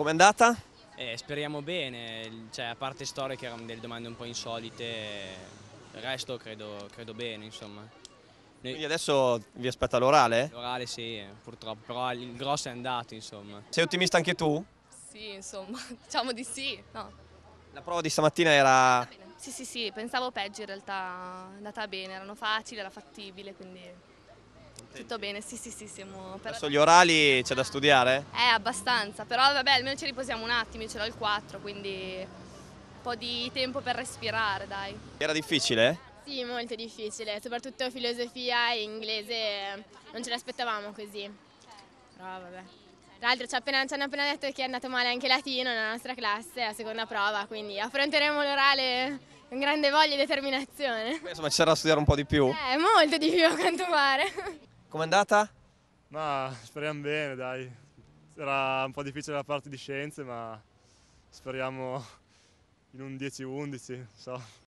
Com'è andata? Eh, speriamo bene, cioè, a parte storiche erano delle domande un po' insolite, il resto credo, credo bene insomma. Noi... Quindi adesso vi aspetta l'orale? L'orale sì, purtroppo, però il grosso è andato insomma. Sei ottimista anche tu? Sì, insomma, diciamo di sì, no. La prova di stamattina era... Sì, sì, sì, pensavo peggio in realtà, è andata bene, erano facili, era fattibile, quindi tutto bene, sì, sì, sì, siamo... Per... Adesso gli orali c'è da studiare? Eh, abbastanza, però vabbè, almeno ci riposiamo un attimo, ce l'ho il 4, quindi un po' di tempo per respirare, dai. Era difficile? Sì, molto difficile, soprattutto filosofia e inglese, eh, non ce l'aspettavamo così, però vabbè. Tra l'altro ci, ci, hanno appena detto che è andato male anche latino nella nostra classe, la seconda prova, quindi affronteremo l'orale con grande voglia e determinazione. insomma, ci sarà a studiare un po' di più? Eh, molto di più a quanto pare. Com'è andata? Ma speriamo bene, dai. Era un po' difficile la parte di scienze, ma speriamo in un 10-11, so.